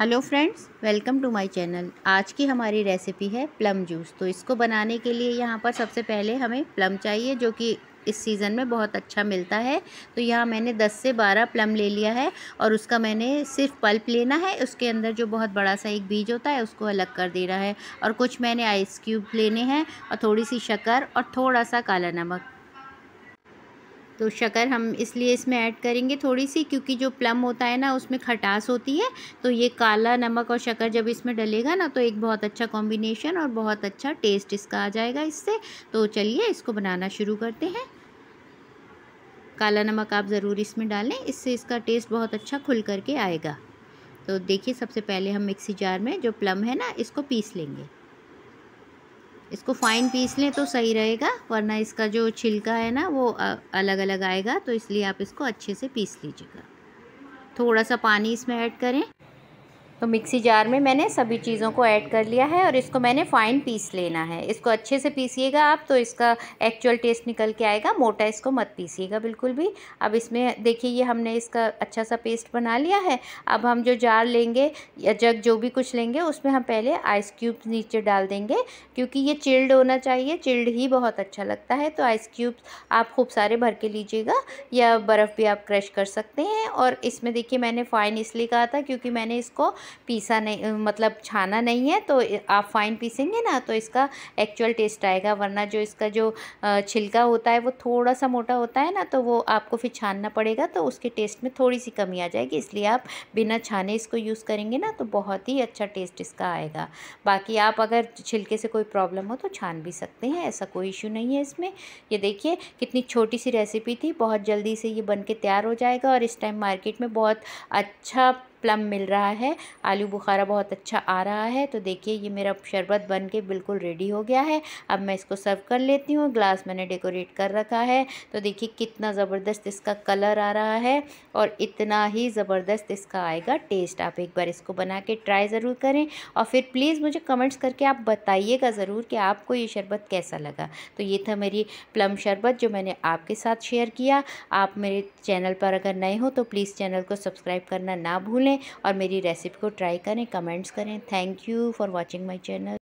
hello friends welcome to my channel आज की हमारी रेसिपी है प्लम जूस तो इसको बनाने के लिए यहाँ पर सबसे पहले हमें प्लम चाहिए जो कि इस सीज़न में बहुत अच्छा मिलता है तो यहाँ मैंने 10 से 12 प्लम ले लिया है और उसका मैंने सिर्फ पल्प लेना है उसके अंदर जो बहुत बड़ा सा एक बीज होता है उसको अलग कर देना है और कुछ मैंने आइस क्यूब लेने हैं और थोड़ी सी शक्कर और थोड़ा सा काला नमक तो शक्कर हम इसलिए इसमें ऐड करेंगे थोड़ी सी क्योंकि जो प्लम होता है ना उसमें खटास होती है तो ये काला नमक और शक्कर जब इसमें डलेगा ना तो एक बहुत अच्छा कॉम्बिनेशन और बहुत अच्छा टेस्ट इसका आ जाएगा इससे तो चलिए इसको बनाना शुरू करते हैं काला नमक आप ज़रूर इसमें डालें इससे इसका टेस्ट बहुत अच्छा खुल करके आएगा तो देखिए सबसे पहले हम मिक्सी जार में जो प्लम है ना इसको पीस लेंगे इसको फाइन पीस लें तो सही रहेगा वरना इसका जो छिलका है ना वो अलग अलग आएगा तो इसलिए आप इसको अच्छे से पीस लीजिएगा थोड़ा सा पानी इसमें ऐड करें तो मिक्सी जार में मैंने सभी चीज़ों को ऐड कर लिया है और इसको मैंने फ़ाइन पीस लेना है इसको अच्छे से पीसीएगा आप तो इसका एक्चुअल टेस्ट निकल के आएगा मोटा इसको मत पीसीएगा बिल्कुल भी अब इसमें देखिए ये हमने इसका अच्छा सा पेस्ट बना लिया है अब हम जो जार लेंगे या जग जो भी कुछ लेंगे उसमें हम पहले आइस क्यूब्स नीचे डाल देंगे क्योंकि ये चिल्ड होना चाहिए चिल्ड ही बहुत अच्छा लगता है तो आइस क्यूब्स आप खूब सारे भर के लीजिएगा या बर्फ़ भी आप क्रश कर सकते हैं और इसमें देखिए मैंने फ़ाइन इसलिए कहा था क्योंकि मैंने इसको पीसा नहीं मतलब छाना नहीं है तो आप फाइन पीसेंगे ना तो इसका एक्चुअल टेस्ट आएगा वरना जो इसका जो छिलका होता है वो थोड़ा सा मोटा होता है ना तो वो आपको फिर छानना पड़ेगा तो उसके टेस्ट में थोड़ी सी कमी आ जाएगी इसलिए आप बिना छाने इसको यूज़ करेंगे ना तो बहुत ही अच्छा टेस्ट इसका आएगा बाकी आप अगर छिलके से कोई प्रॉब्लम हो तो छान भी सकते हैं ऐसा कोई इशू नहीं है इसमें ये देखिए कितनी छोटी सी रेसिपी थी बहुत जल्दी से ये बन के तैयार हो जाएगा और इस टाइम मार्केट में बहुत अच्छा प्लम मिल रहा है आलू बुखारा बहुत अच्छा आ रहा है तो देखिए ये मेरा शरबत बन के बिल्कुल रेडी हो गया है अब मैं इसको सर्व कर लेती हूँ ग्लास मैंने डेकोरेट कर रखा है तो देखिए कितना ज़बरदस्त इसका कलर आ रहा है और इतना ही ज़बरदस्त इसका आएगा टेस्ट आप एक बार इसको बना के ट्राई ज़रूर करें और फिर प्लीज़ मुझे कमेंट्स करके आप बताइएगा ज़रूर कि आपको ये शरबत कैसा लगा तो ये था मेरी प्लम शरबत जो मैंने आपके साथ शेयर किया आप मेरे चैनल पर अगर नए हो तो प्लीज़ चैनल को सब्सक्राइब करना ना भूलें लें और मेरी रेसिपी को ट्राई करें कमेंट्स करें thank you for watching my channel